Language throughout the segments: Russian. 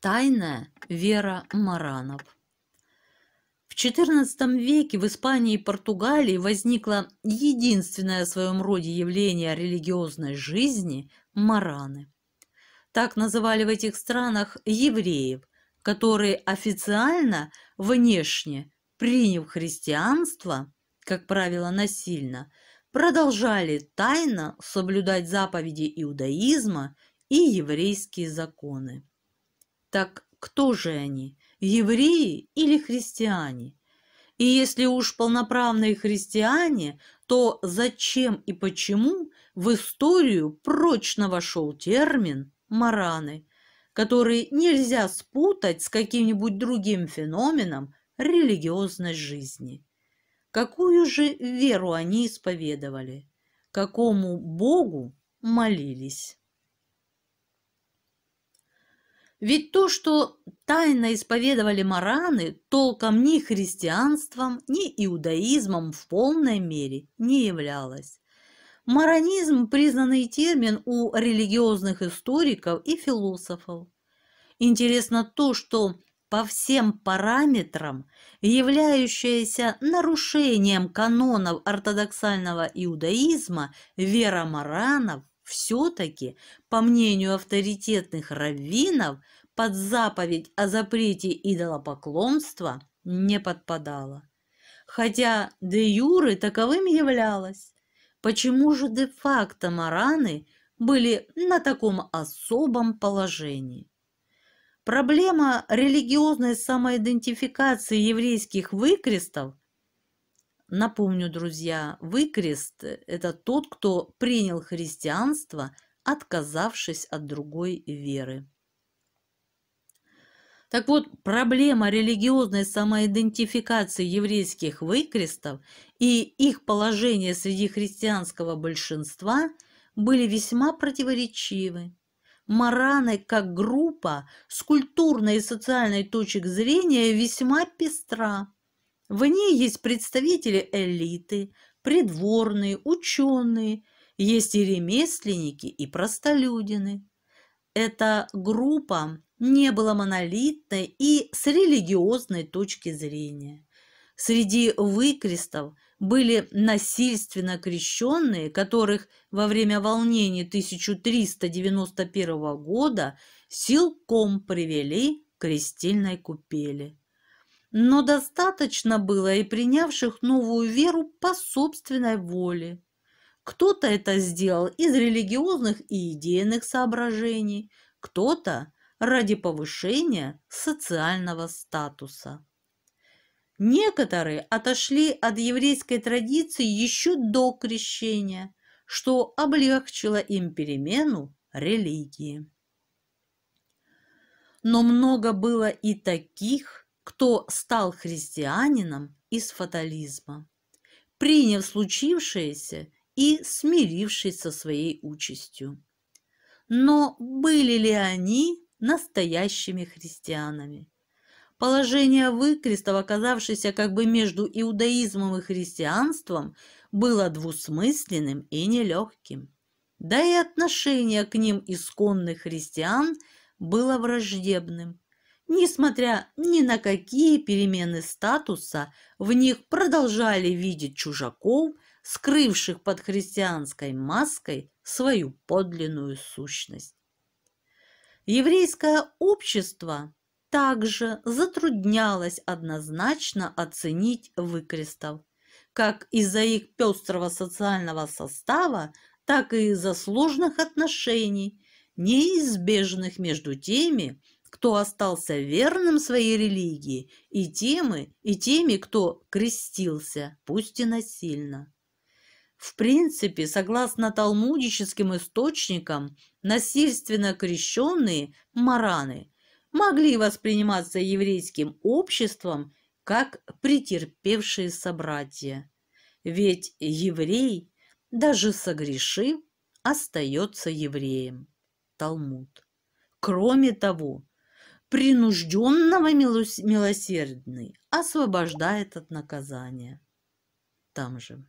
Тайная Вера Маранов. В XIV веке в Испании и Португалии возникло единственное в своем роде явление религиозной жизни – мараны. Так называли в этих странах евреев, которые официально, внешне, приняв христианство, как правило, насильно, продолжали тайно соблюдать заповеди иудаизма и еврейские законы. Так кто же они, евреи или христиане? И если уж полноправные христиане, то зачем и почему в историю прочно вошел термин «мараны», который нельзя спутать с каким-нибудь другим феноменом религиозной жизни? Какую же веру они исповедовали? Какому Богу молились? Ведь то, что тайно исповедовали мараны, толком ни христианством, ни иудаизмом в полной мере не являлось. Маранизм – признанный термин у религиозных историков и философов. Интересно то, что по всем параметрам, являющаяся нарушением канонов ортодоксального иудаизма, вера маранов все-таки, по мнению авторитетных раввинов, под заповедь о запрете идолопоклонства не подпадала. Хотя де юры таковым являлась. Почему же де-факто мараны были на таком особом положении? Проблема религиозной самоидентификации еврейских выкрестов Напомню, друзья, выкрест – это тот, кто принял христианство, отказавшись от другой веры. Так вот, проблема религиозной самоидентификации еврейских выкрестов и их положение среди христианского большинства были весьма противоречивы. Мараны как группа с культурной и социальной точек зрения весьма пестра. В ней есть представители элиты, придворные, ученые, есть и ремесленники, и простолюдины. Эта группа не была монолитной и с религиозной точки зрения. Среди выкрестов были насильственно крещенные, которых во время волнений 1391 года силком привели к крестильной купели но достаточно было и принявших новую веру по собственной воле. Кто-то это сделал из религиозных и идейных соображений, кто-то ради повышения социального статуса. Некоторые отошли от еврейской традиции еще до крещения, что облегчило им перемену религии. Но много было и таких – кто стал христианином из фатализма, приняв случившееся и смирившись со своей участью. Но были ли они настоящими христианами? Положение выкрестов, оказавшееся как бы между иудаизмом и христианством, было двусмысленным и нелегким. Да и отношение к ним исконных христиан было враждебным – Несмотря ни на какие перемены статуса, в них продолжали видеть чужаков, скрывших под христианской маской свою подлинную сущность. Еврейское общество также затруднялось однозначно оценить выкрестов, как из-за их пестрого социального состава, так и из-за сложных отношений, неизбежных между теми, кто остался верным своей религии, и темы, и теми, кто крестился, пусть и насильно. В принципе, согласно талмудическим источникам, насильственно крещенные мараны могли восприниматься еврейским обществом как претерпевшие собратья. Ведь еврей, даже согрешив, остается евреем. Талмуд. Кроме того, принужденного милосердный освобождает от наказания. Там же.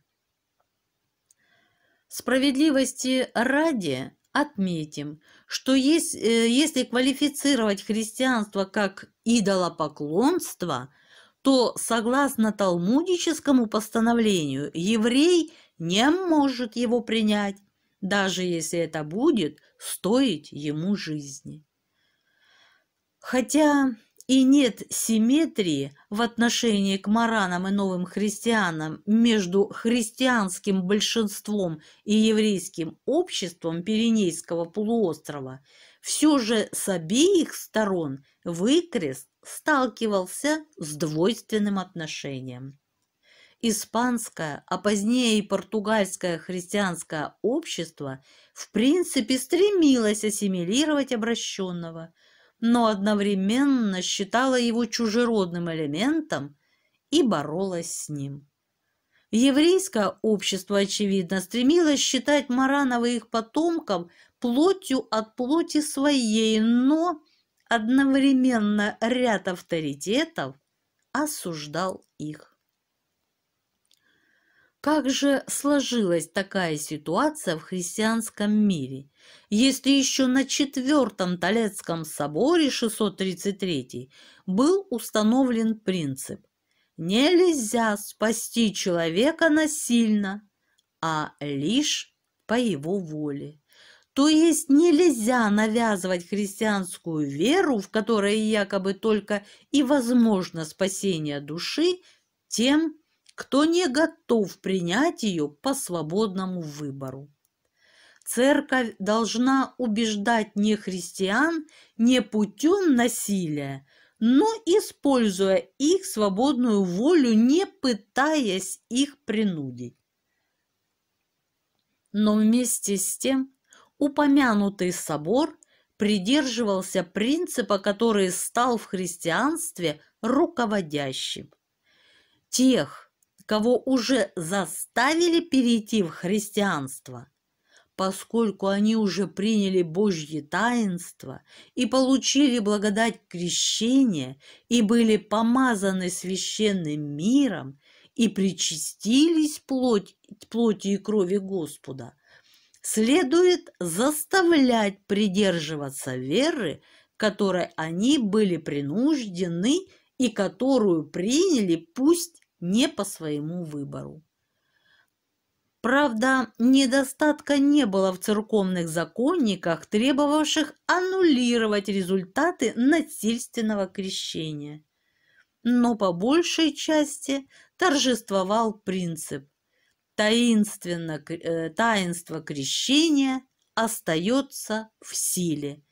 Справедливости ради отметим, что есть, э, если квалифицировать христианство как идолопоклонство, то согласно талмудическому постановлению еврей не может его принять, даже если это будет стоить ему жизни. Хотя и нет симметрии в отношении к маранам и новым христианам между христианским большинством и еврейским обществом Пиренейского полуострова, все же с обеих сторон выкрест сталкивался с двойственным отношением. Испанское, а позднее и португальское христианское общество в принципе стремилось ассимилировать обращенного – но одновременно считала его чужеродным элементом и боролась с ним. Еврейское общество, очевидно, стремилось считать Маранова и их потомков плотью от плоти своей, но одновременно ряд авторитетов осуждал их. Как же сложилась такая ситуация в христианском мире, если еще на Четвертом Толецком соборе 633 был установлен принцип «Нельзя спасти человека насильно, а лишь по его воле». То есть нельзя навязывать христианскую веру, в которой якобы только и возможно спасение души, тем, кто не готов принять ее по свободному выбору. Церковь должна убеждать нехристиан не путем насилия, но используя их свободную волю, не пытаясь их принудить. Но вместе с тем упомянутый собор придерживался принципа, который стал в христианстве руководящим. Тех, кого уже заставили перейти в христианство, поскольку они уже приняли Божье таинство и получили благодать крещения и были помазаны священным миром и причастились плоть, плоти и крови Господа, следует заставлять придерживаться веры, которой они были принуждены и которую приняли, пусть не по своему выбору. Правда, недостатка не было в церковных законниках, требовавших аннулировать результаты насильственного крещения. Но по большей части торжествовал принцип «таинственно, э, таинство крещения остается в силе,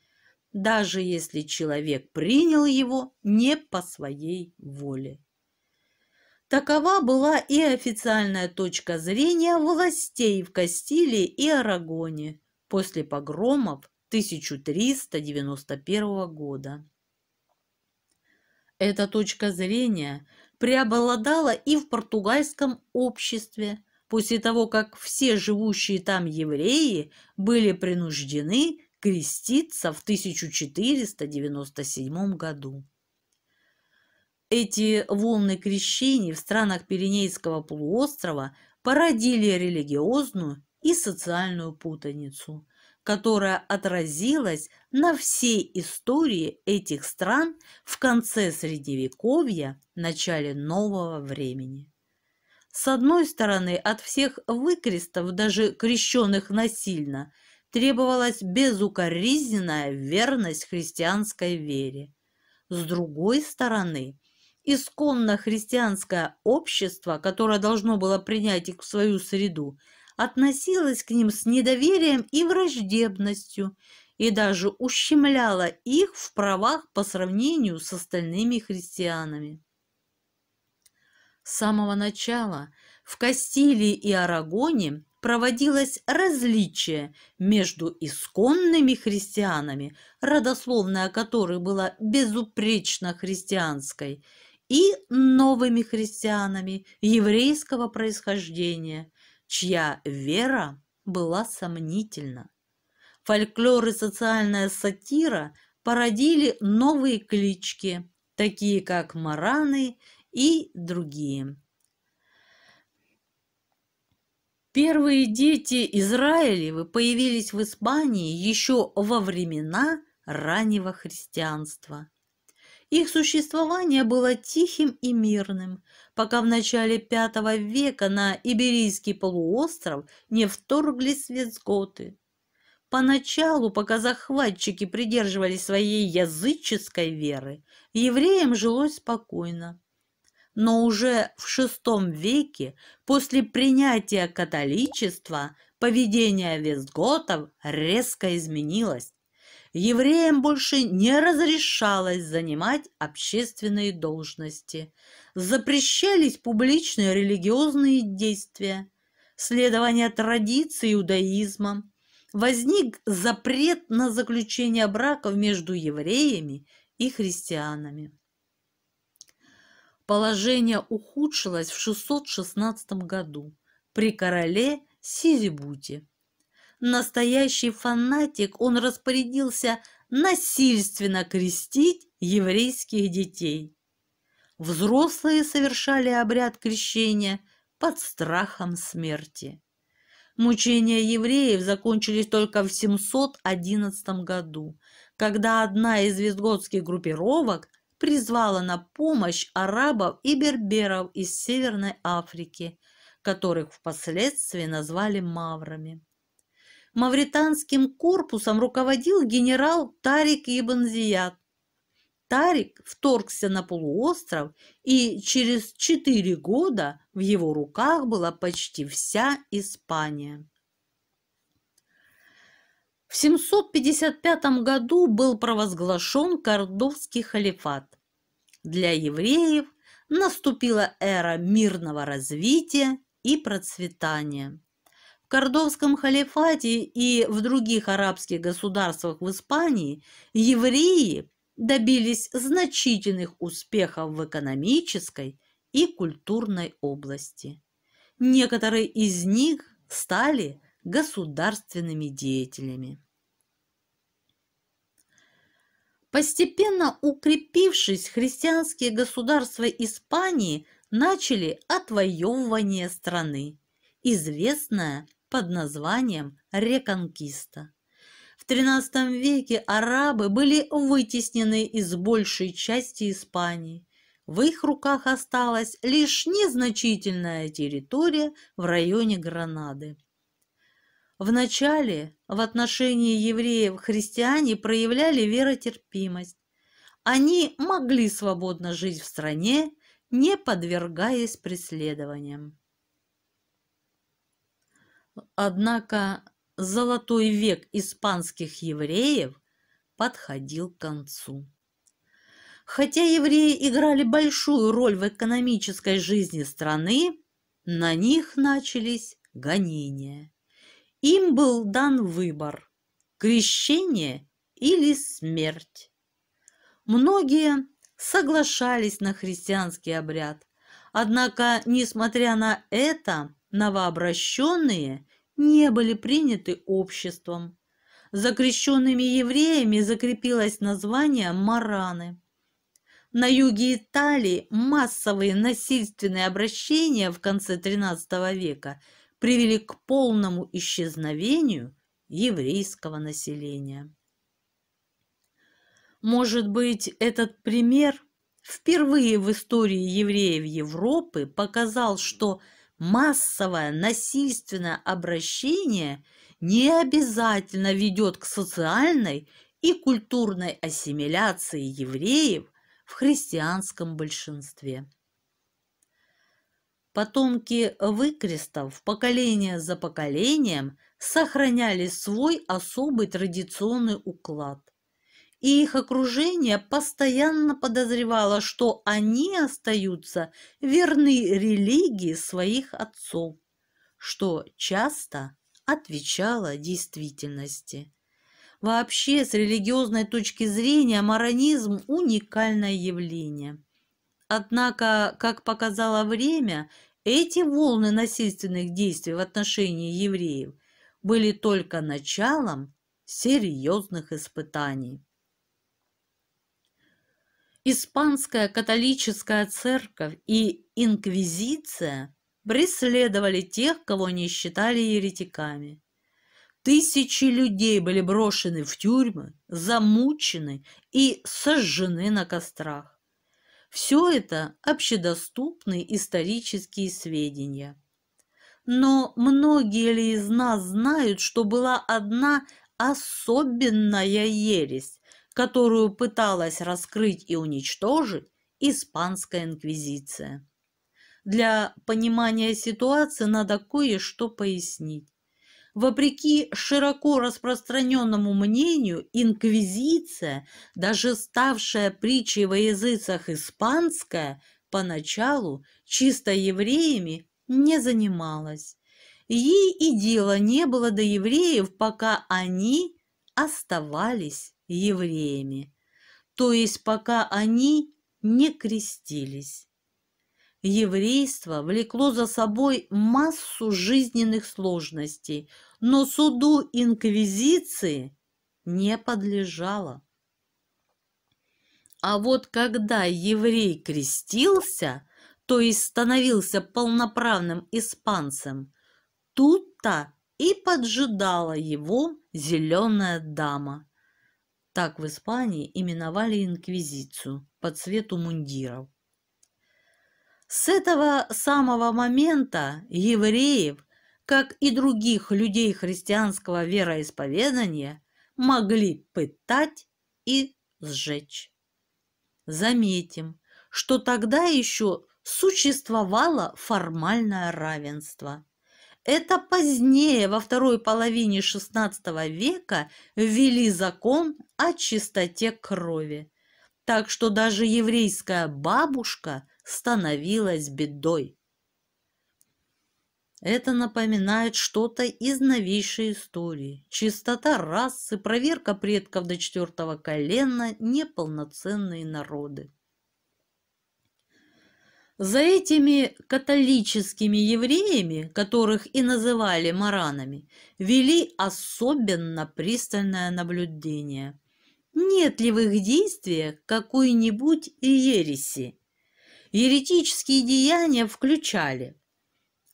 даже если человек принял его не по своей воле. Такова была и официальная точка зрения властей в Кастилии и Арагоне после погромов 1391 года. Эта точка зрения преобладала и в португальском обществе, после того, как все живущие там евреи были принуждены креститься в 1497 году. Эти волны крещений в странах Пиренейского полуострова породили религиозную и социальную путаницу, которая отразилась на всей истории этих стран в конце Средневековья, начале нового времени. С одной стороны, от всех выкрестов, даже крещенных насильно, требовалась безукоризненная верность христианской вере. С другой стороны, исконно христианское общество, которое должно было принять их в свою среду, относилось к ним с недоверием и враждебностью и даже ущемляло их в правах по сравнению с остальными христианами. С самого начала в Кастилии и Арагоне проводилось различие между исконными христианами, родословная которых была безупречно христианской, и новыми христианами еврейского происхождения, чья вера была сомнительна. Фольклор и социальная сатира породили новые клички, такие как мараны и другие. Первые дети Израилевы появились в Испании еще во времена раннего христианства. Их существование было тихим и мирным, пока в начале V века на Иберийский полуостров не вторглись визготы. Поначалу, пока захватчики придерживались своей языческой веры, евреям жилось спокойно. Но уже в VI веке, после принятия католичества, поведение визготов резко изменилось евреям больше не разрешалось занимать общественные должности, запрещались публичные религиозные действия, следование традиции иудаизма, возник запрет на заключение браков между евреями и христианами. Положение ухудшилось в 616 году при короле Сизибуте. Настоящий фанатик, он распорядился насильственно крестить еврейских детей. Взрослые совершали обряд крещения под страхом смерти. Мучения евреев закончились только в 711 году, когда одна из визготских группировок призвала на помощь арабов и берберов из Северной Африки, которых впоследствии назвали маврами мавританским корпусом руководил генерал Тарик Ибн Зият. Тарик вторгся на полуостров, и через четыре года в его руках была почти вся Испания. В 755 году был провозглашен Кордовский халифат. Для евреев наступила эра мирного развития и процветания. Кордовском халифате и в других арабских государствах в Испании евреи добились значительных успехов в экономической и культурной области. Некоторые из них стали государственными деятелями. Постепенно укрепившись, христианские государства Испании начали отвоевывание страны, известное под названием «Реконкиста». В XIII веке арабы были вытеснены из большей части Испании. В их руках осталась лишь незначительная территория в районе Гранады. Вначале в отношении евреев христиане проявляли веротерпимость. Они могли свободно жить в стране, не подвергаясь преследованиям. Однако золотой век испанских евреев подходил к концу. Хотя евреи играли большую роль в экономической жизни страны, на них начались гонения. Им был дан выбор – крещение или смерть. Многие соглашались на христианский обряд, однако, несмотря на это, новообращенные – не были приняты обществом. Закрещенными евреями закрепилось название «мараны». На юге Италии массовые насильственные обращения в конце XIII века привели к полному исчезновению еврейского населения. Может быть, этот пример впервые в истории евреев Европы показал, что – массовое насильственное обращение не обязательно ведет к социальной и культурной ассимиляции евреев в христианском большинстве. Потомки выкрестов поколение за поколением сохраняли свой особый традиционный уклад, и их окружение постоянно подозревало, что они остаются верны религии своих отцов, что часто отвечало действительности. Вообще, с религиозной точки зрения, маронизм – уникальное явление. Однако, как показало время, эти волны насильственных действий в отношении евреев были только началом серьезных испытаний. Испанская католическая церковь и инквизиция преследовали тех, кого они считали еретиками. Тысячи людей были брошены в тюрьмы, замучены и сожжены на кострах. Все это общедоступные исторические сведения. Но многие ли из нас знают, что была одна особенная ересь, которую пыталась раскрыть и уничтожить Испанская инквизиция. Для понимания ситуации надо кое-что пояснить. Вопреки широко распространенному мнению, инквизиция, даже ставшая притчей во языцах испанская, поначалу чисто евреями не занималась. Ей и дела не было до евреев, пока они оставались евреями, то есть пока они не крестились. Еврейство влекло за собой массу жизненных сложностей, но суду инквизиции не подлежало. А вот когда еврей крестился, то есть становился полноправным испанцем, тут-то и поджидала его зеленая дама. Так в Испании именовали инквизицию по цвету мундиров. С этого самого момента евреев, как и других людей христианского вероисповедания, могли пытать и сжечь. Заметим, что тогда еще существовало формальное равенство. Это позднее, во второй половине XVI века, ввели закон о чистоте крови. Так что даже еврейская бабушка становилась бедой. Это напоминает что-то из новейшей истории. Чистота расы, проверка предков до четвертого колена – неполноценные народы. За этими католическими евреями, которых и называли маранами, вели особенно пристальное наблюдение. Нет ли в их действиях какой-нибудь ереси? Еретические деяния включали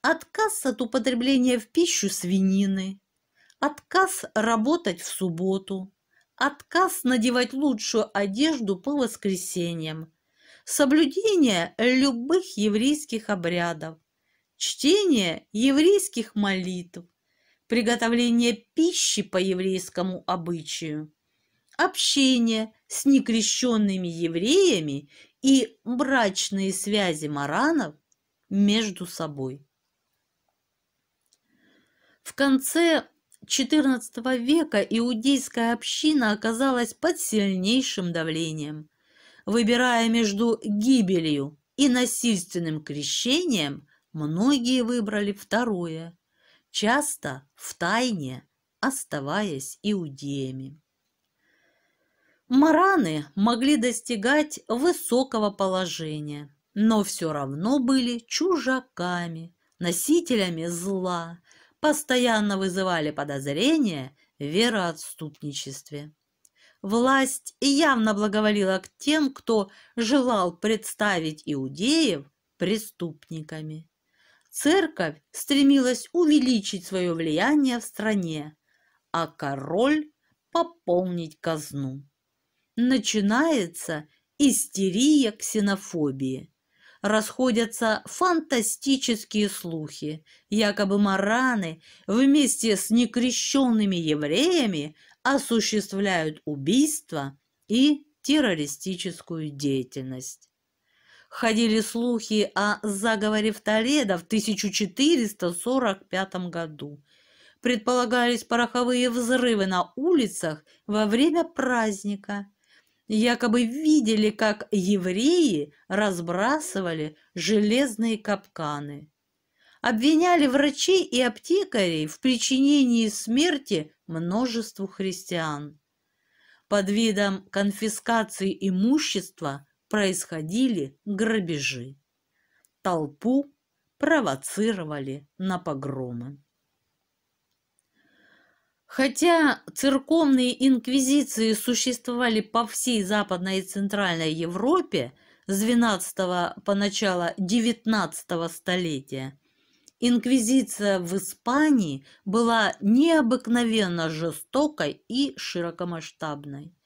отказ от употребления в пищу свинины, отказ работать в субботу, отказ надевать лучшую одежду по воскресеньям – соблюдение любых еврейских обрядов, чтение еврейских молитв, приготовление пищи по еврейскому обычаю, общение с некрещенными евреями и брачные связи маранов между собой. В конце XIV века иудейская община оказалась под сильнейшим давлением. Выбирая между гибелью и насильственным крещением, многие выбрали второе, часто в тайне, оставаясь иудеями. Мараны могли достигать высокого положения, но все равно были чужаками, носителями зла, постоянно вызывали подозрения в вероотступничестве власть явно благоволила к тем, кто желал представить иудеев преступниками. Церковь стремилась увеличить свое влияние в стране, а король – пополнить казну. Начинается истерия ксенофобии – расходятся фантастические слухи. Якобы мараны вместе с некрещенными евреями осуществляют убийства и террористическую деятельность. Ходили слухи о заговоре в Толедо в 1445 году. Предполагались пороховые взрывы на улицах во время праздника. Якобы видели, как евреи разбрасывали железные капканы. Обвиняли врачей и аптекарей в причинении смерти множеству христиан. Под видом конфискации имущества происходили грабежи. Толпу провоцировали на погромы. Хотя церковные инквизиции существовали по всей Западной и Центральной Европе с XII по начало XIX столетия, Инквизиция в Испании была необыкновенно жестокой и широкомасштабной.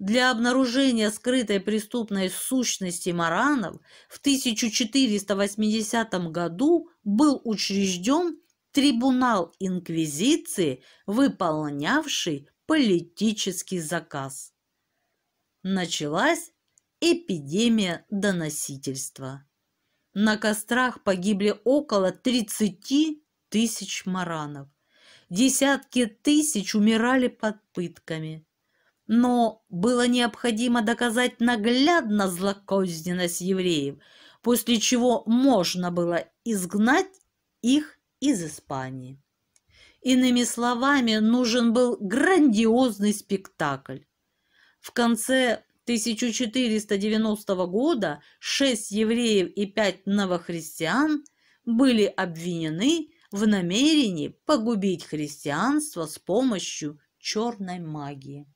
Для обнаружения скрытой преступной сущности маранов в 1480 году был учрежден трибунал инквизиции, выполнявший политический заказ. Началась эпидемия доносительства на кострах погибли около 30 тысяч маранов. Десятки тысяч умирали под пытками. Но было необходимо доказать наглядно злокозненность евреев, после чего можно было изгнать их из Испании. Иными словами, нужен был грандиозный спектакль. В конце 1490 года шесть евреев и пять новохристиан были обвинены в намерении погубить христианство с помощью черной магии.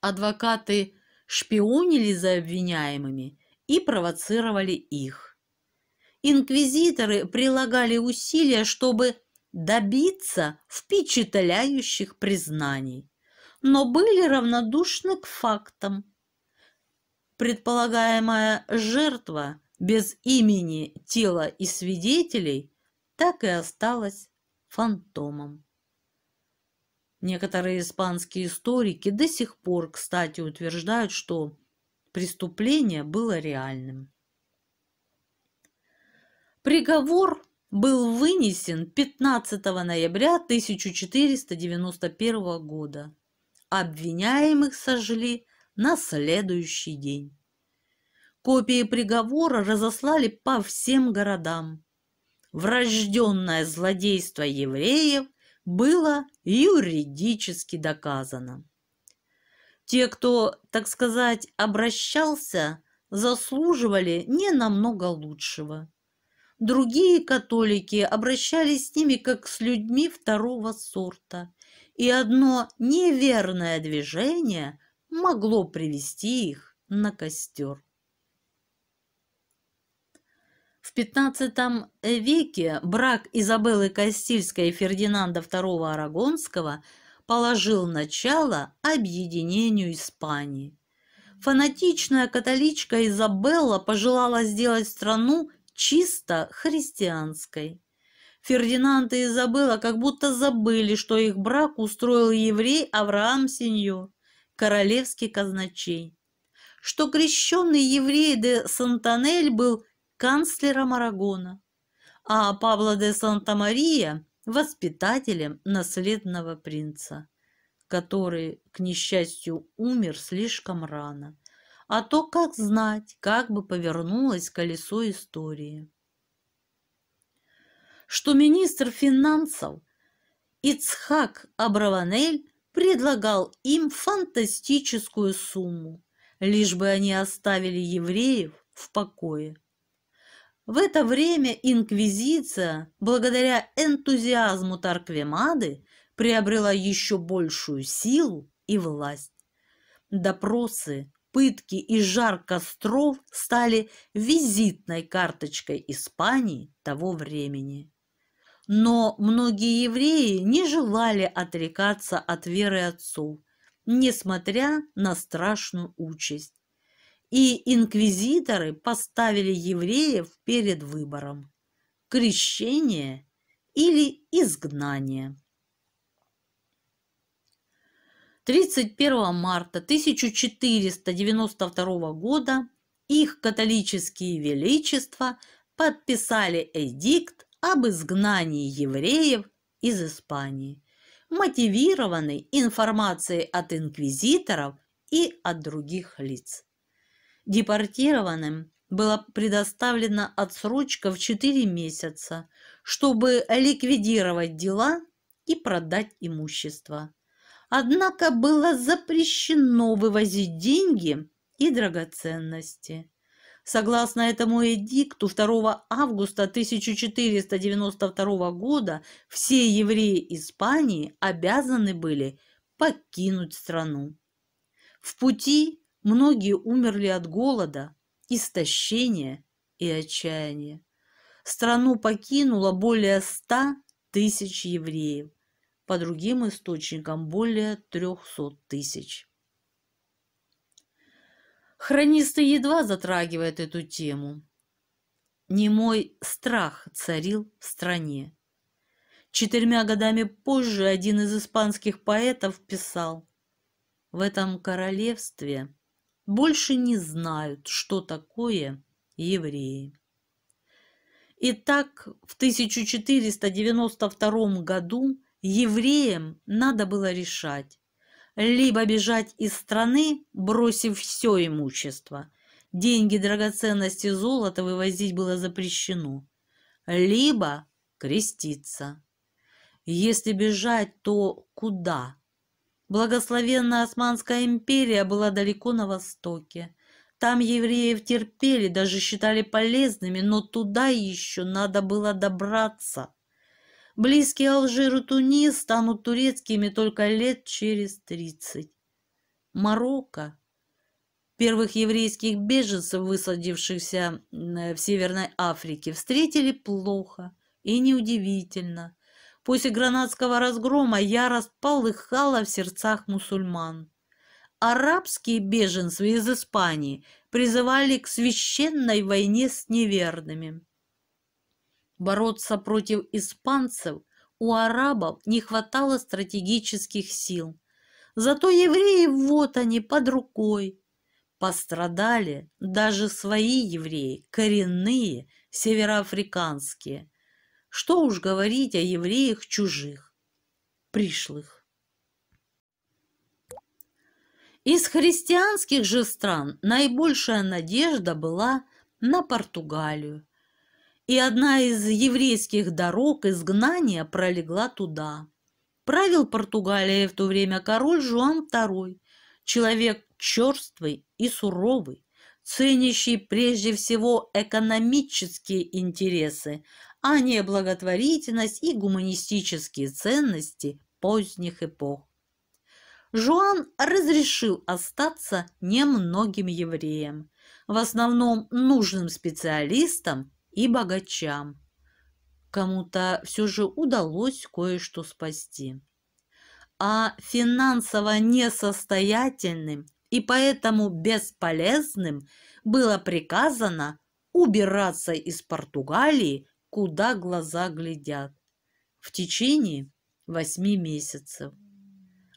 Адвокаты шпионили за обвиняемыми и провоцировали их. Инквизиторы прилагали усилия, чтобы добиться впечатляющих признаний но были равнодушны к фактам. Предполагаемая жертва без имени, тела и свидетелей так и осталась фантомом. Некоторые испанские историки до сих пор, кстати, утверждают, что преступление было реальным. Приговор был вынесен 15 ноября 1491 года. Обвиняемых сожгли на следующий день. Копии приговора разослали по всем городам. Врожденное злодейство евреев было юридически доказано. Те, кто, так сказать, обращался, заслуживали не намного лучшего. Другие католики обращались с ними как с людьми второго сорта и одно неверное движение могло привести их на костер. В XV веке брак Изабеллы Кастильской и Фердинанда II Арагонского положил начало объединению Испании. Фанатичная католичка Изабелла пожелала сделать страну чисто христианской. Фердинанд и Изабелла как будто забыли, что их брак устроил еврей Авраам Синьо, королевский казначей. Что крещенный еврей де Сантанель был канцлером Арагона, а Пабло де Санта-Мария – воспитателем наследного принца, который, к несчастью, умер слишком рано. А то как знать, как бы повернулось колесо истории что министр финансов Ицхак Абраванель предлагал им фантастическую сумму, лишь бы они оставили евреев в покое. В это время инквизиция, благодаря энтузиазму Тарквемады, приобрела еще большую силу и власть. Допросы, пытки и жар костров стали визитной карточкой Испании того времени. Но многие евреи не желали отрекаться от веры отцов, несмотря на страшную участь. И инквизиторы поставили евреев перед выбором – крещение или изгнание. 31 марта 1492 года их католические величества подписали эдикт об изгнании евреев из Испании, мотивированный информацией от инквизиторов и от других лиц. Депортированным была предоставлена отсрочка в 4 месяца, чтобы ликвидировать дела и продать имущество. Однако было запрещено вывозить деньги и драгоценности. Согласно этому эдикту 2 августа 1492 года все евреи Испании обязаны были покинуть страну. В пути многие умерли от голода, истощения и отчаяния. Страну покинуло более 100 тысяч евреев, по другим источникам более 300 тысяч. Хронисты едва затрагивают эту тему. Немой страх царил в стране. Четырьмя годами позже один из испанских поэтов писал «В этом королевстве больше не знают, что такое евреи». Итак, в 1492 году евреям надо было решать, либо бежать из страны, бросив все имущество. Деньги, драгоценности, золото вывозить было запрещено. Либо креститься. Если бежать, то куда? Благословенная Османская империя была далеко на востоке. Там евреев терпели, даже считали полезными, но туда еще надо было добраться – Близкий Алжиру Тунис станут турецкими только лет через тридцать. Марокко первых еврейских беженцев, высадившихся э, в Северной Африке, встретили плохо и неудивительно. После гранатского разгрома ярость полыхала в сердцах мусульман. Арабские беженцы из Испании призывали к священной войне с неверными. Бороться против испанцев у арабов не хватало стратегических сил. Зато евреи, вот они, под рукой. Пострадали даже свои евреи, коренные, североафриканские. Что уж говорить о евреях чужих, пришлых. Из христианских же стран наибольшая надежда была на Португалию и одна из еврейских дорог изгнания пролегла туда. Правил Португалия в то время король Жуан II, человек черствый и суровый, ценящий прежде всего экономические интересы, а не благотворительность и гуманистические ценности поздних эпох. Жуан разрешил остаться немногим евреям, в основном нужным специалистам и богачам. Кому-то все же удалось кое-что спасти. А финансово несостоятельным и поэтому бесполезным было приказано убираться из Португалии, куда глаза глядят, в течение восьми месяцев.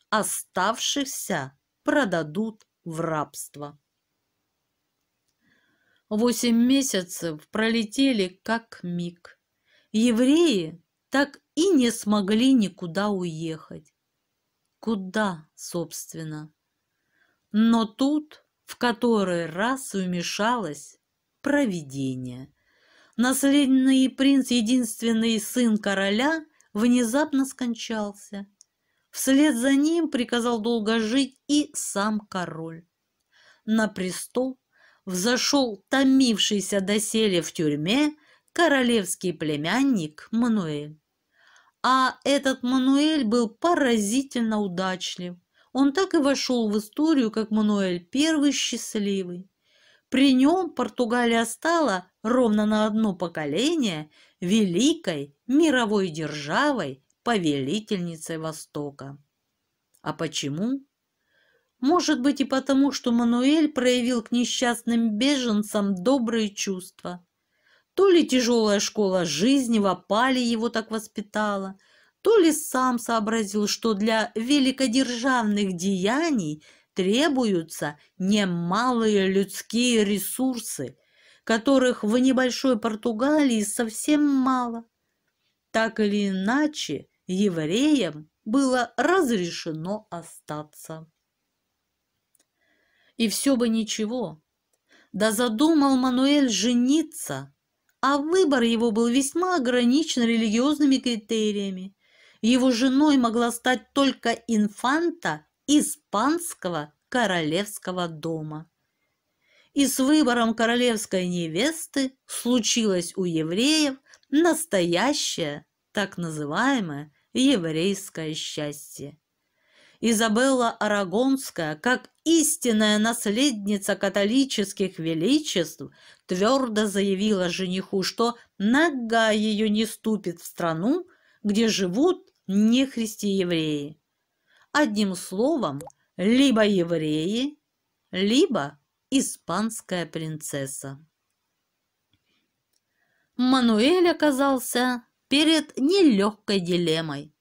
Оставшихся продадут в рабство. Восемь месяцев пролетели как миг. Евреи так и не смогли никуда уехать. Куда, собственно? Но тут в который раз вмешалось провидение. Наследный принц, единственный сын короля, внезапно скончался. Вслед за ним приказал долго жить и сам король. На престол взошел томившийся доселе в тюрьме королевский племянник Мануэль. А этот Мануэль был поразительно удачлив. Он так и вошел в историю, как Мануэль первый счастливый. При нем Португалия стала ровно на одно поколение великой мировой державой, повелительницей Востока. А почему? Может быть и потому, что Мануэль проявил к несчастным беженцам добрые чувства. То ли тяжелая школа жизни в опале его так воспитала, то ли сам сообразил, что для великодержавных деяний требуются немалые людские ресурсы, которых в небольшой Португалии совсем мало. Так или иначе, евреям было разрешено остаться. И все бы ничего. Да задумал Мануэль жениться, а выбор его был весьма ограничен религиозными критериями. Его женой могла стать только инфанта испанского королевского дома. И с выбором королевской невесты случилось у евреев настоящее, так называемое, еврейское счастье. Изабелла Арагонская, как истинная наследница католических величеств, твердо заявила жениху, что нога ее не ступит в страну, где живут нехристиевреи. Одним словом, либо евреи, либо испанская принцесса. Мануэль оказался перед нелегкой дилеммой.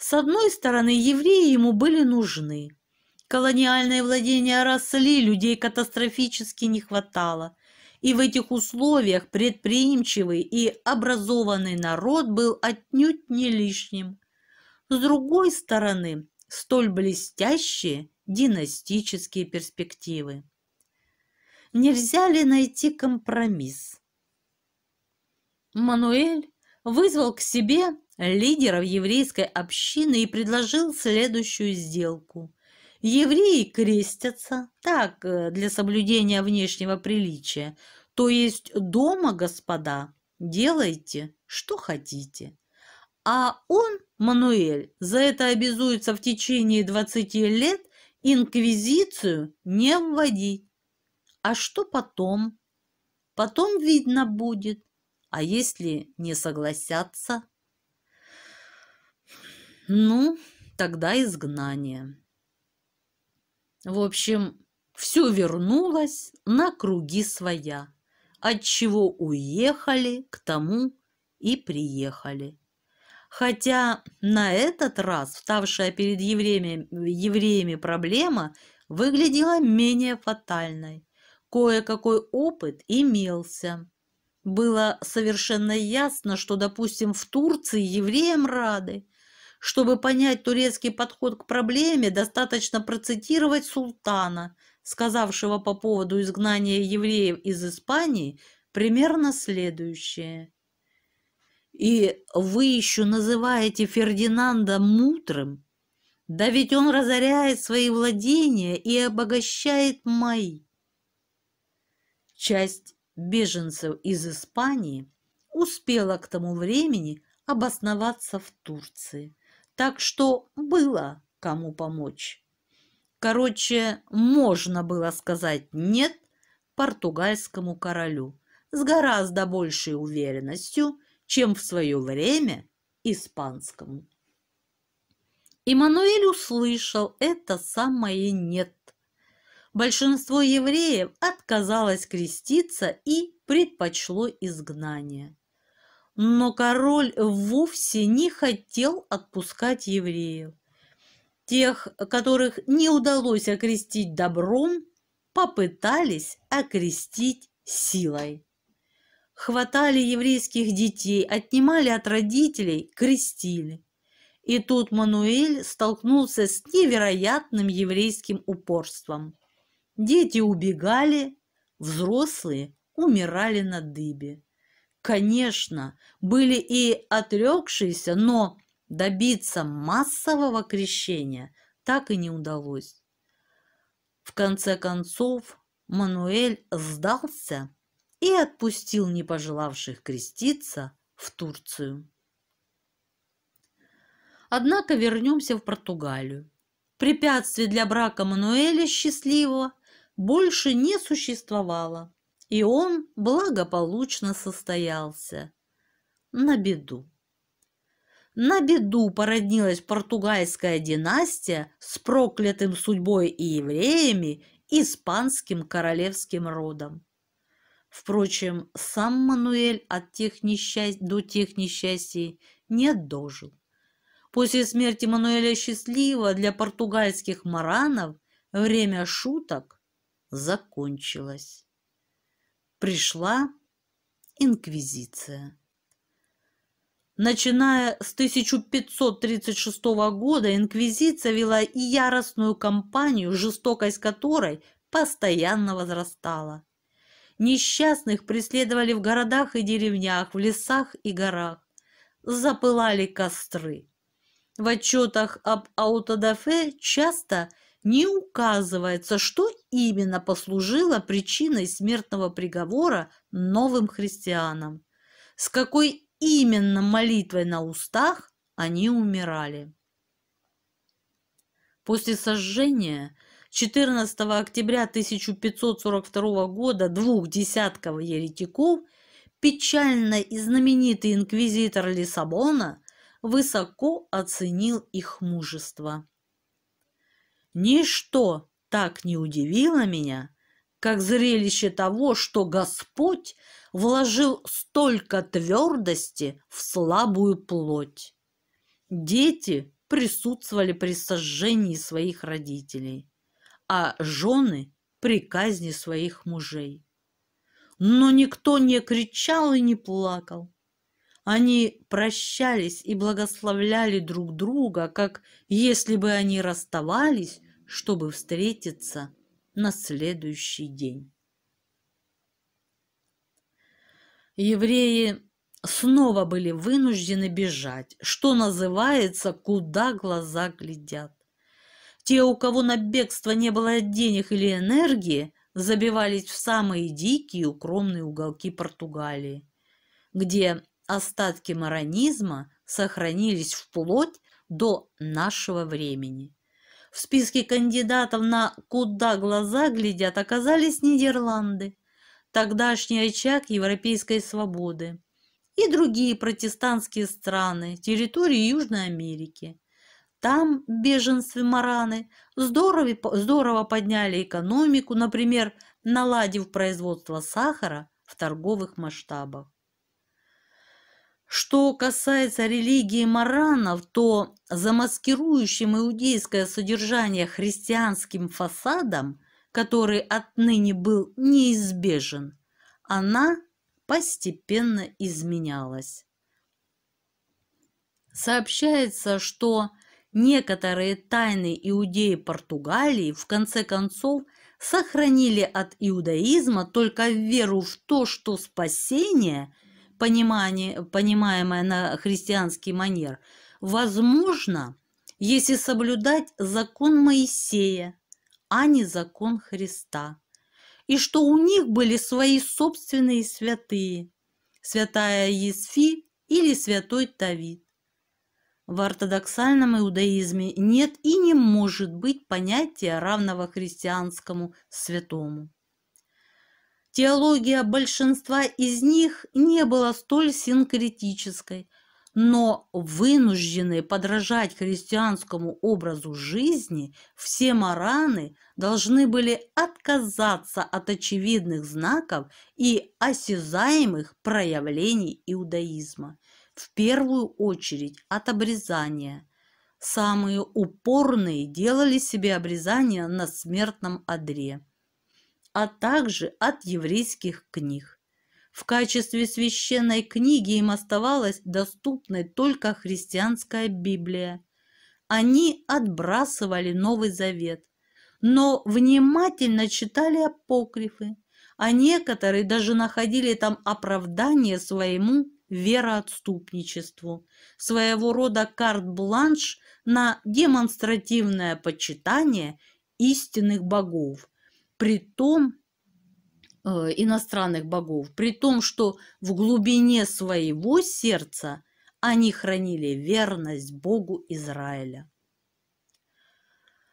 С одной стороны, евреи ему были нужны. Колониальные владения росли, людей катастрофически не хватало. И в этих условиях предприимчивый и образованный народ был отнюдь не лишним. С другой стороны, столь блестящие династические перспективы. Нельзя ли найти компромисс? Мануэль вызвал к себе лидеров еврейской общины и предложил следующую сделку. Евреи крестятся, так, э, для соблюдения внешнего приличия, то есть дома, господа, делайте, что хотите. А он, Мануэль, за это обязуется в течение 20 лет инквизицию не вводить. А что потом? Потом видно будет. А если не согласятся? Ну, тогда изгнание. В общем, все вернулось на круги своя, от чего уехали, к тому и приехали. Хотя на этот раз вставшая перед евреями, евреями проблема выглядела менее фатальной. Кое-какой опыт имелся. Было совершенно ясно, что, допустим, в Турции евреям рады – чтобы понять турецкий подход к проблеме, достаточно процитировать султана, сказавшего по поводу изгнания евреев из Испании примерно следующее. «И вы еще называете Фердинанда мудрым? Да ведь он разоряет свои владения и обогащает мои». Часть беженцев из Испании успела к тому времени обосноваться в Турции. Так что было кому помочь. Короче, можно было сказать «нет» португальскому королю с гораздо большей уверенностью, чем в свое время испанскому. Иммануэль услышал это самое «нет». Большинство евреев отказалось креститься и предпочло изгнание но король вовсе не хотел отпускать евреев. Тех, которых не удалось окрестить добром, попытались окрестить силой. Хватали еврейских детей, отнимали от родителей, крестили. И тут Мануэль столкнулся с невероятным еврейским упорством. Дети убегали, взрослые умирали на дыбе. Конечно, были и отрекшиеся, но добиться массового крещения так и не удалось. В конце концов, Мануэль сдался и отпустил не пожелавших креститься в Турцию. Однако вернемся в Португалию. Препятствий для брака Мануэля счастливого больше не существовало и он благополучно состоялся. На беду. На беду породнилась португальская династия с проклятым судьбой и евреями, испанским королевским родом. Впрочем, сам Мануэль от тех несчасть... до тех несчастий не дожил. После смерти Мануэля счастливо для португальских маранов время шуток закончилось пришла инквизиция. Начиная с 1536 года инквизиция вела яростную кампанию, жестокость которой постоянно возрастала. Несчастных преследовали в городах и деревнях, в лесах и горах. Запылали костры. В отчетах об аутодафе часто – не указывается, что именно послужило причиной смертного приговора новым христианам, с какой именно молитвой на устах они умирали. После сожжения 14 октября 1542 года двух десятков еретиков печально и знаменитый инквизитор Лиссабона высоко оценил их мужество. Ничто так не удивило меня, как зрелище того, что Господь вложил столько твердости в слабую плоть. Дети присутствовали при сожжении своих родителей, а жены при казни своих мужей. Но никто не кричал и не плакал. Они прощались и благословляли друг друга, как если бы они расставались, чтобы встретиться на следующий день. Евреи снова были вынуждены бежать, что называется, куда глаза глядят. Те, у кого на бегство не было денег или энергии, забивались в самые дикие укромные уголки Португалии, где остатки маронизма сохранились вплоть до нашего времени. В списке кандидатов на «Куда глаза глядят» оказались Нидерланды, тогдашний очаг европейской свободы, и другие протестантские страны, территории Южной Америки. Там беженцы Мараны здорово, здорово подняли экономику, например, наладив производство сахара в торговых масштабах. Что касается религии маранов, то замаскирующим иудейское содержание христианским фасадом, который отныне был неизбежен, она постепенно изменялась. Сообщается, что некоторые тайны иудеи Португалии в конце концов сохранили от иудаизма только веру в то, что спасение – понимание, понимаемое на христианский манер, возможно, если соблюдать закон Моисея, а не закон Христа, и что у них были свои собственные святые, святая Есфи или святой Тавид В ортодоксальном иудаизме нет и не может быть понятия равного христианскому святому. Теология большинства из них не была столь синкретической, но вынужденные подражать христианскому образу жизни все мараны должны были отказаться от очевидных знаков и осязаемых проявлений иудаизма, в первую очередь от обрезания. Самые упорные делали себе обрезание на смертном одре – а также от еврейских книг. В качестве священной книги им оставалась доступной только христианская Библия. Они отбрасывали Новый Завет, но внимательно читали апокрифы, а некоторые даже находили там оправдание своему вероотступничеству, своего рода карт-бланш на демонстративное почитание истинных богов – при том э, иностранных богов, при том, что в глубине своего сердца они хранили верность Богу Израиля.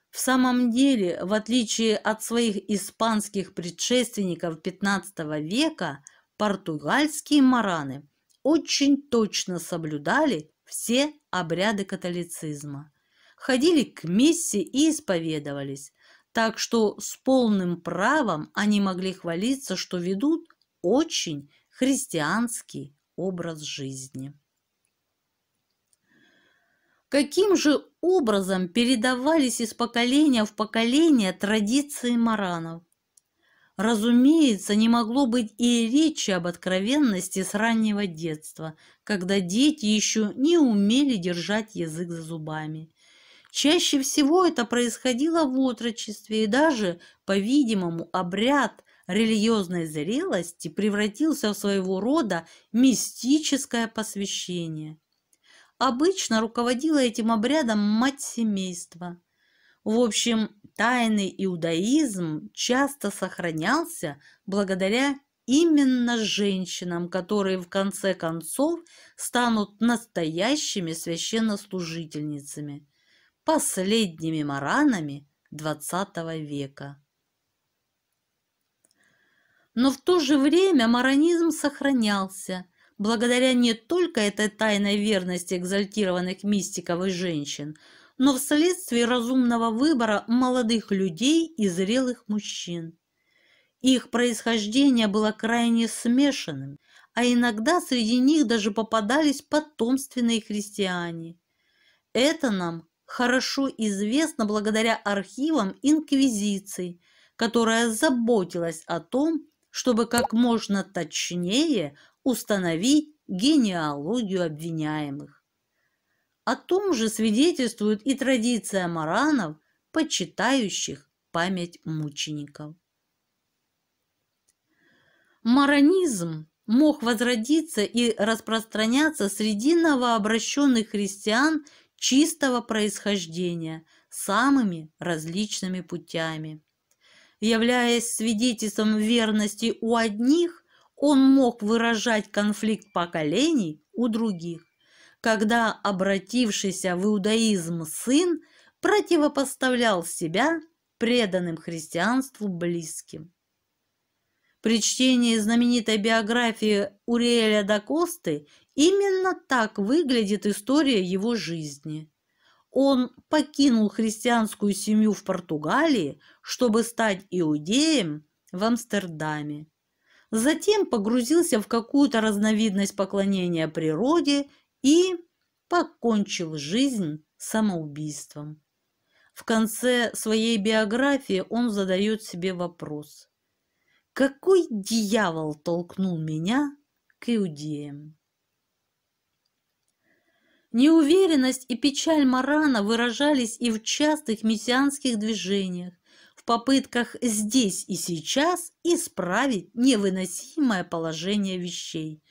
В самом деле, в отличие от своих испанских предшественников XV века, португальские мараны очень точно соблюдали все обряды католицизма, ходили к мессе и исповедовались, так что с полным правом они могли хвалиться, что ведут очень христианский образ жизни. Каким же образом передавались из поколения в поколение традиции маранов? Разумеется, не могло быть и речи об откровенности с раннего детства, когда дети еще не умели держать язык за зубами. Чаще всего это происходило в отрочестве, и даже, по-видимому, обряд религиозной зрелости превратился в своего рода мистическое посвящение. Обычно руководила этим обрядом мать семейства. В общем, тайный иудаизм часто сохранялся благодаря именно женщинам, которые в конце концов станут настоящими священнослужительницами – последними маранами XX века. Но в то же время маронизм сохранялся, благодаря не только этой тайной верности экзальтированных мистиков и женщин, но вследствие разумного выбора молодых людей и зрелых мужчин. Их происхождение было крайне смешанным, а иногда среди них даже попадались потомственные христиане. Это нам хорошо известна благодаря архивам Инквизиции, которая заботилась о том, чтобы как можно точнее установить генеалогию обвиняемых. О том же свидетельствует и традиция маранов, почитающих память мучеников. Маранизм мог возродиться и распространяться среди новообращенных христиан чистого происхождения самыми различными путями. Являясь свидетельством верности у одних, он мог выражать конфликт поколений у других. Когда обратившийся в иудаизм сын противопоставлял себя преданным христианству близким. При чтении знаменитой биографии Уриэля Дакосты Именно так выглядит история его жизни. Он покинул христианскую семью в Португалии, чтобы стать иудеем в Амстердаме. Затем погрузился в какую-то разновидность поклонения природе и покончил жизнь самоубийством. В конце своей биографии он задает себе вопрос. Какой дьявол толкнул меня к иудеям? Неуверенность и печаль Марана выражались и в частых мессианских движениях, в попытках здесь и сейчас исправить невыносимое положение вещей,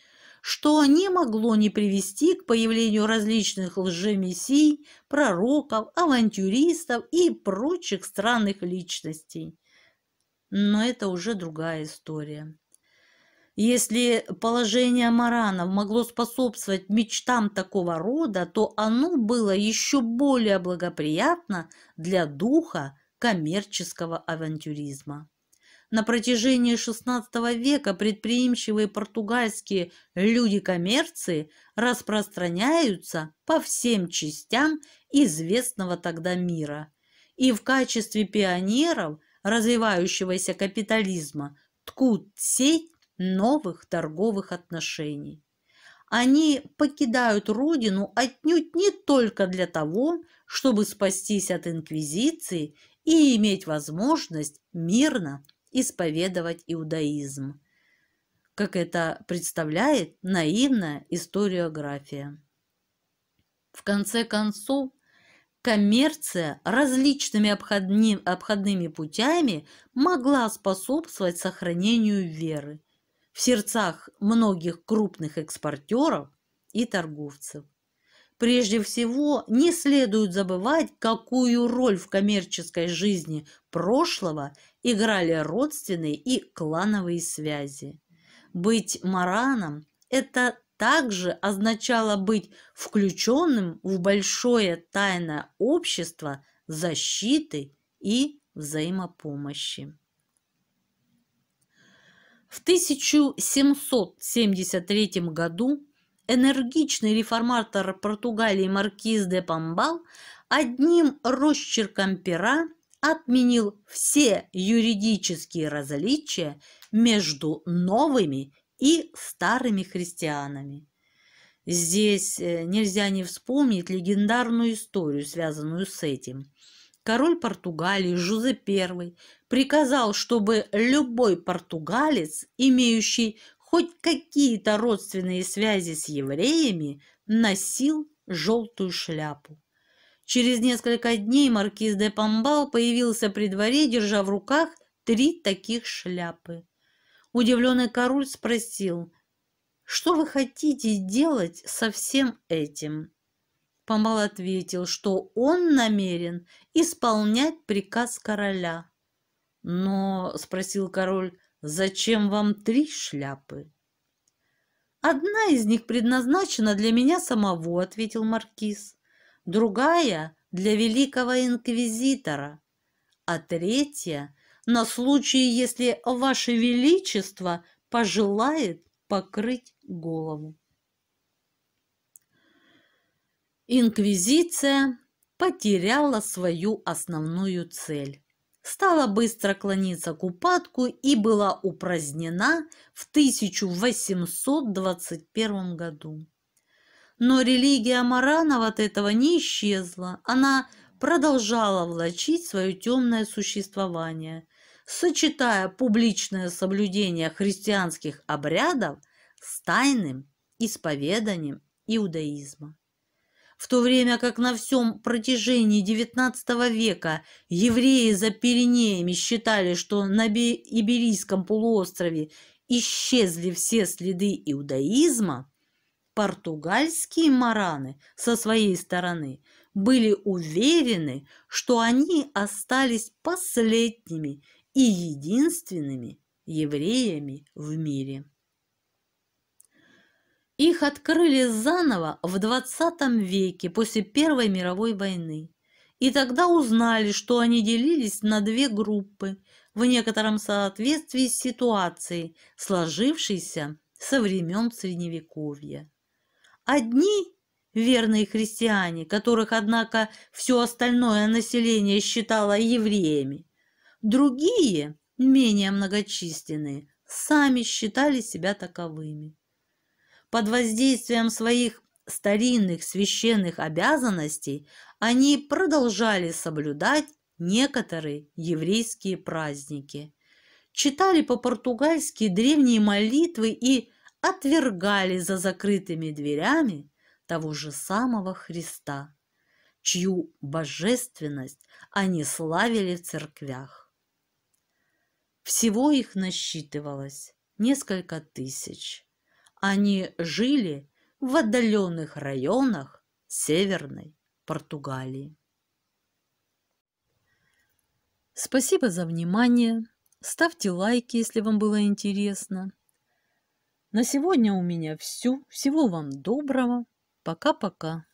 что не могло не привести к появлению различных лжемессий, пророков, авантюристов и прочих странных личностей. Но это уже другая история. Если положение маранов могло способствовать мечтам такого рода, то оно было еще более благоприятно для духа коммерческого авантюризма. На протяжении XVI века предприимчивые португальские люди коммерции распространяются по всем частям известного тогда мира. И в качестве пионеров развивающегося капитализма ткут сеть новых торговых отношений. Они покидают родину отнюдь не только для того, чтобы спастись от инквизиции и иметь возможность мирно исповедовать иудаизм, как это представляет наивная историография. В конце концов, коммерция различными обходни, обходными путями могла способствовать сохранению веры, в сердцах многих крупных экспортеров и торговцев. Прежде всего, не следует забывать, какую роль в коммерческой жизни прошлого играли родственные и клановые связи. Быть мараном – это также означало быть включенным в большое тайное общество защиты и взаимопомощи. В 1773 году энергичный реформатор Португалии маркиз де Памбал одним росчерком пера отменил все юридические различия между новыми и старыми христианами. Здесь э, нельзя не вспомнить легендарную историю, связанную с этим. Король Португалии Жузе I приказал, чтобы любой португалец, имеющий хоть какие-то родственные связи с евреями, носил желтую шляпу. Через несколько дней маркиз де Памбал появился при дворе, держа в руках три таких шляпы. Удивленный король спросил, «Что вы хотите делать со всем этим?» Памбал ответил, что он намерен исполнять приказ короля – но, — спросил король, — зачем вам три шляпы? Одна из них предназначена для меня самого, — ответил маркиз, другая — для великого инквизитора, а третья — на случай, если ваше величество пожелает покрыть голову. Инквизиция потеряла свою основную цель стала быстро клониться к упадку и была упразднена в 1821 году. Но религия Маранов от этого не исчезла, она продолжала влачить свое темное существование, сочетая публичное соблюдение христианских обрядов с тайным исповеданием иудаизма в то время как на всем протяжении XIX века евреи за Пиренеями считали, что на Иберийском полуострове исчезли все следы иудаизма, португальские мараны со своей стороны были уверены, что они остались последними и единственными евреями в мире. Их открыли заново в 20 веке после Первой мировой войны. И тогда узнали, что они делились на две группы в некотором соответствии с ситуацией, сложившейся со времен Средневековья. Одни – верные христиане, которых, однако, все остальное население считало евреями. Другие, менее многочисленные, сами считали себя таковыми под воздействием своих старинных священных обязанностей они продолжали соблюдать некоторые еврейские праздники, читали по-португальски древние молитвы и отвергали за закрытыми дверями того же самого Христа, чью божественность они славили в церквях. Всего их насчитывалось несколько тысяч – они жили в отдаленных районах Северной Португалии. Спасибо за внимание. Ставьте лайки, если вам было интересно. На сегодня у меня все. Всего вам доброго. Пока-пока.